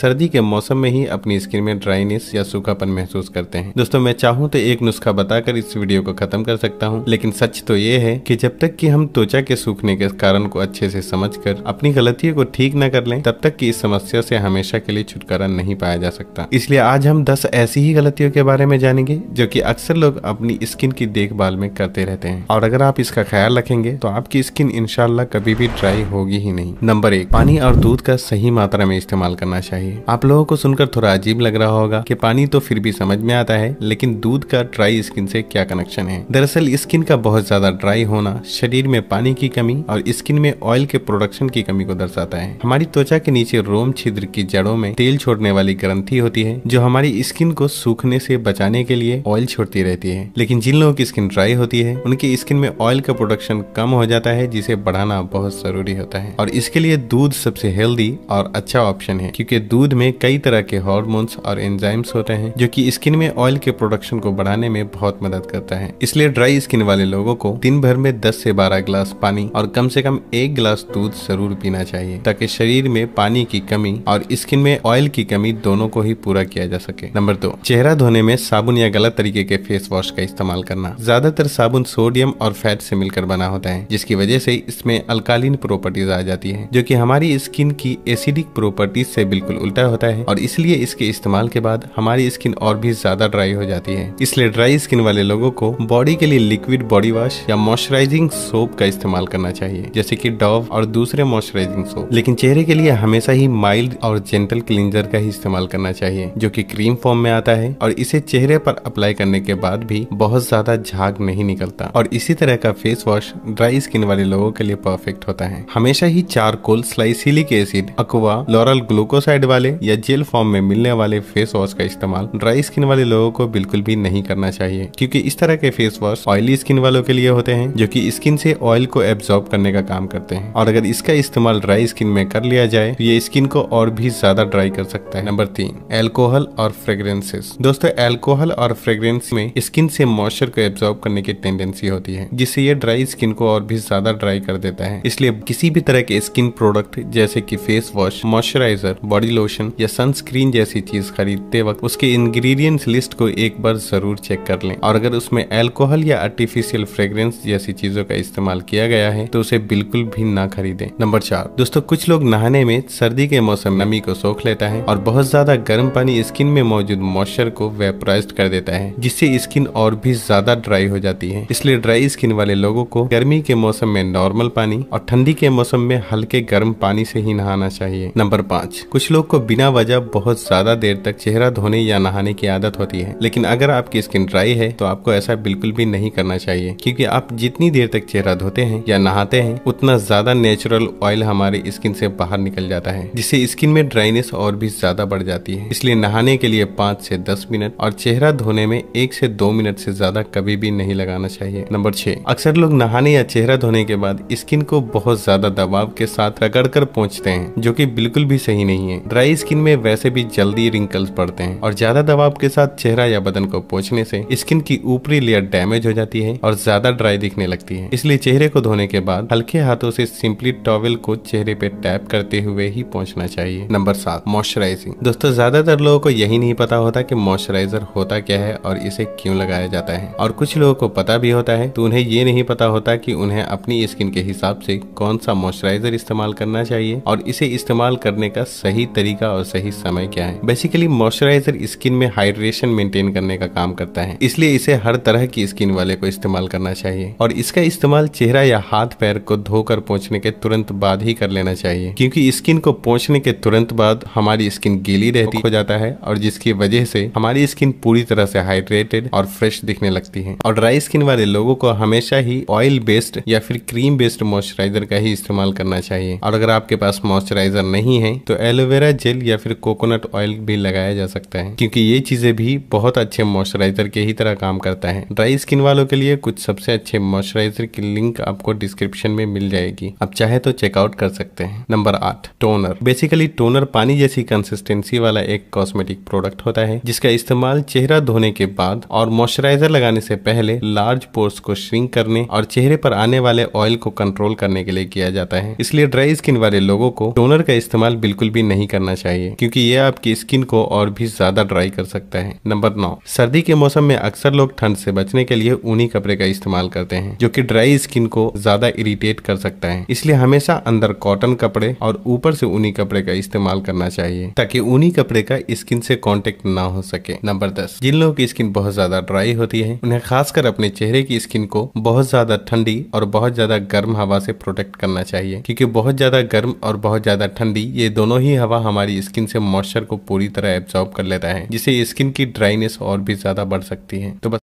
सर्दी के मौसम में ही अपनी स्किन में ड्राइनेस या सूखापन महसूस करते हैं दोस्तों मैं चाहूँ तो एक नुस्खा बताकर इस वीडियो को खत्म कर सकता हूँ लेकिन सच तो ये है कि जब तक कि हम त्वचा के सूखने के कारण को अच्छे से समझकर अपनी गलतियों को ठीक न कर लें तब तक की इस समस्या से हमेशा के लिए छुटकारा नहीं पाया जा सकता इसलिए आज हम दस ऐसी ही गलतियों के बारे में जानेंगे जो की अक्सर लोग अपनी स्किन की देखभाल में करते रहते हैं और अगर आप इसका ख्याल रखेंगे तो आपकी स्किन इनशाला कभी भी ड्राई होगी ही नहीं नंबर एक पानी और दूध का सही मात्रा में इस्तेमाल करना चाहिए है आप लोगों को सुनकर थोड़ा अजीब लग रहा होगा कि पानी तो फिर भी समझ में आता है लेकिन दूध का ड्राई स्किन से क्या कनेक्शन है दरअसल स्किन का बहुत ज्यादा ड्राई होना शरीर में पानी की कमी और स्किन में ऑयल के प्रोडक्शन की कमी को दर्शाता है हमारी त्वचा के नीचे रोम छिद्र की जड़ों में तेल छोड़ने वाली ग्रंथि होती है जो हमारी स्किन को सूखने से बचाने के लिए ऑयल छोड़ती रहती है लेकिन जिन लोगों की स्किन ड्राई होती है उनकी स्किन में ऑयल का प्रोडक्शन कम हो जाता है जिसे बढ़ाना बहुत जरूरी होता है और इसके लिए दूध सबसे हेल्दी और अच्छा ऑप्शन है क्योंकि दूध दूध में कई तरह के हॉर्मोन्स और एंजाइम्स होते हैं जो कि स्किन में ऑयल के प्रोडक्शन को बढ़ाने में बहुत मदद करता है इसलिए ड्राई स्किन वाले लोगों को दिन भर में 10 से 12 ग्लास पानी और कम से कम एक गिलास दूध जरूर पीना चाहिए ताकि शरीर में पानी की कमी और स्किन में ऑयल की कमी दोनों को ही पूरा किया जा सके नंबर दो चेहरा धोने में साबुन या गलत तरीके के फेस वॉश का इस्तेमाल करना ज्यादातर साबुन सोडियम और फैट से मिलकर बना होता है जिसकी वजह से इसमें अल्कालीन प्रॉपर्टीज आ जाती है जो की हमारी स्किन की एसिडिक प्रॉपर्टीज से बिल्कुल उल्टा होता है और इसलिए इसके इस्तेमाल के बाद हमारी स्किन और भी ज्यादा ड्राई हो जाती है इसलिए ड्राई स्किन वाले लोगों को बॉडी के लिए लिक्विड बॉडी वॉश या मॉइस्चराइजिंग सोप का इस्तेमाल करना चाहिए जैसे की डॉव और दूसरे मॉइस्चराइजिंग सोप लेकिन चेहरे के लिए हमेशा ही माइल्ड और जेंटल क्लींजर का ही इस्तेमाल करना चाहिए जो की क्रीम फॉर्म में आता है और इसे चेहरे पर अप्लाई करने के बाद भी बहुत ज्यादा झाग नहीं निकलता और इसी तरह का फेस वॉश ड्राई स्किन वाले लोगों के लिए परफेक्ट होता है हमेशा ही charcoal salicylic acid aqua lauryl glucoside वाले या जेल फॉर्म में मिलने वाले फेस वॉश का इस्तेमाल ड्राई स्किन वाले लोगों को बिल्कुल भी नहीं करना चाहिए क्योंकि इस तरह के फेस वॉश ऑयली स्किन वालों के लिए होते हैं जो कि स्किन से ऑयल को एब्जॉर्ब करने का काम करते हैं और अगर इसका इस्तेमाल ड्राई स्किन में कर लिया जाए तो ये स्किन को और भी ज्यादा ड्राई कर सकता है नंबर तीन एल्कोहल और फ्रेग्रेंसेस दोस्तों एल्कोहल और फ्रेग्रेंस में स्किन से मॉइस्चर को एब्जॉर्ब करने की टेंडेंसी होती है जिससे ये ड्राई स्किन को और भी ज्यादा ड्राई कर देता है इसलिए किसी भी तरह के स्किन प्रोडक्ट जैसे की face wash moisturiser body lotion या सनस्क्रीन जैसी चीज खरीदते वक्त उसके इंग्रेडिएंट्स लिस्ट को एक बार जरूर चेक कर लें और अगर उसमें अल्कोहल या आर्टिफिशियल फ्रेग्रेंस जैसी चीजों का इस्तेमाल किया गया है तो उसे बिल्कुल भी ना खरीदें नंबर चार दोस्तों कुछ लोग नहाने में सर्दी के मौसम नमी को सोख लेता है और बहुत ज्यादा गर्म पानी स्किन में मौजूद मॉइस्चर को वेपराइज कर देता है जिससे स्किन और भी ज्यादा ड्राई हो जाती है इसलिए ड्राई स्किन वाले लोगों को गर्मी के मौसम में नॉर्मल पानी और ठंडी के मौसम में हल्के गर्म पानी से ही नहाना चाहिए नंबर पाँच कुछ लोग लोग को बिना वजह बहुत ज्यादा देर तक चेहरा धोने या नहाने की आदत होती है लेकिन अगर आपकी स्किन ड्राई है तो आपको ऐसा बिल्कुल भी नहीं करना चाहिए क्योंकि आप जितनी देर तक चेहरा धोते हैं या नहाते हैं उतना ज्यादा नेचुरल ऑयल हमारे स्किन से बाहर निकल जाता है जिससे स्किन में ड्राइनेस और भी ज्यादा बढ़ जाती है इसलिए नहाने के लिए पाँच से दस मिनट और चेहरा धोने में एक से दो मिनट से ज्यादा कभी भी नहीं लगाना चाहिए नंबर छह अक्सर लोग नहाने या चेहरा धोने के बाद स्किन को बहुत ज्यादा दबाव के साथ रगड़ कर पहुँचते हैं जो की बिल्कुल भी सही नहीं है ड्राई स्किन में वैसे भी जल्दी रिंकल्स पड़ते हैं और ज्यादा दबाव के साथ चेहरा या बदन को पोछने से स्किन की ऊपरी लेयर डैमेज हो जाती है और ज्यादा ड्राई दिखने लगती है इसलिए चेहरे को धोने के बाद हल्के हाथों से सिंपली टॉवेल को चेहरे पे टैप करते हुए ही पहुंचना चाहिए नंबर सात मॉइस्चराइजिंग दोस्तों ज्यादातर लोगों को यही नहीं पता होता की मॉइस्चराइजर होता क्या है और इसे क्यों लगाया जाता है और कुछ लोगों को पता भी होता है तो उन्हें ये नहीं पता होता की उन्हें अपनी स्किन के हिसाब से कौन सा मॉइस्चराइजर इस्तेमाल करना चाहिए और इसे इस्तेमाल करने का सही तरीका तरीका और सही समय क्या है बेसिकली मॉइस्चराइजर स्किन में हाइड्रेशन मेंटेन करने का काम करता है इसलिए इसे हर तरह की स्किन वाले को इस्तेमाल करना चाहिए और इसका इस्तेमाल चेहरा या हाथ पैर को धोकर पहुंचने के तुरंत बाद ही कर लेना चाहिए क्योंकि स्किन को पहुंचने के तुरंत बाद हमारी स्किन गीली रहती हो जाता है और जिसकी वजह से हमारी स्किन पूरी तरह से हाइड्रेटेड और फ्रेश दिखने लगती है और ड्राई स्किन वाले लोगों को हमेशा ही ऑयल बेस्ड या फिर क्रीम बेस्ड मॉइस्चराइजर का ही इस्तेमाल करना चाहिए और अगर आपके पास मॉइस्चराइजर नहीं है तो एलोवेरा जेल या फिर कोकोनट ऑयल भी लगाया जा सकता है क्योंकि ये चीजें भी बहुत अच्छे मॉइस्चराइजर के ही तरह काम करता है ड्राई स्किन वालों के लिए कुछ सबसे अच्छे मॉइस्चराइजर की लिंक आपको डिस्क्रिप्शन में मिल जाएगी आप चाहे तो चेकआउट कर सकते हैं नंबर आठ टोनर बेसिकली टोनर पानी जैसी कंसिस्टेंसी वाला एक कॉस्मेटिक प्रोडक्ट होता है जिसका इस्तेमाल चेहरा धोने के बाद और मॉइस्चराइजर लगाने से पहले लार्ज पोर्स को श्रिंक करने और चेहरे पर आने वाले ऑयल को कंट्रोल करने के लिए किया जाता है इसलिए ड्राई स्किन वाले लोगों को टोनर का इस्तेमाल बिल्कुल भी नहीं करना करना चाहिए क्योंकि ये आपकी स्किन को और भी ज्यादा ड्राई कर सकता है नंबर नौ सर्दी के मौसम में अक्सर लोग ठंड से बचने के लिए ऊनी कपड़े का इस्तेमाल करते हैं जो की ड्राई स्किन को ज्यादा इरिटेट कर सकता है इसलिए हमेशा अंदर कॉटन कपड़े और ऊपर से ऊनी कपड़े का इस्तेमाल करना चाहिए ताकि ऊनी कपड़े का स्किन से कॉन्टेक्ट न हो सके नंबर दस जिन लोगों की स्किन बहुत ज्यादा ड्राई होती है उन्हें खासकर अपने चेहरे की स्किन को बहुत ज्यादा ठंडी और बहुत ज्यादा गर्म हवा से प्रोटेक्ट करना चाहिए क्योंकि बहुत ज्यादा गर्म और बहुत ज्यादा ठंडी ये दोनों ही हवा हम हमारी स्किन से मॉइस्चर को पूरी तरह एब्जॉर्ब कर लेता है जिससे स्किन की ड्राइनेस और भी ज्यादा बढ़ सकती है तो बस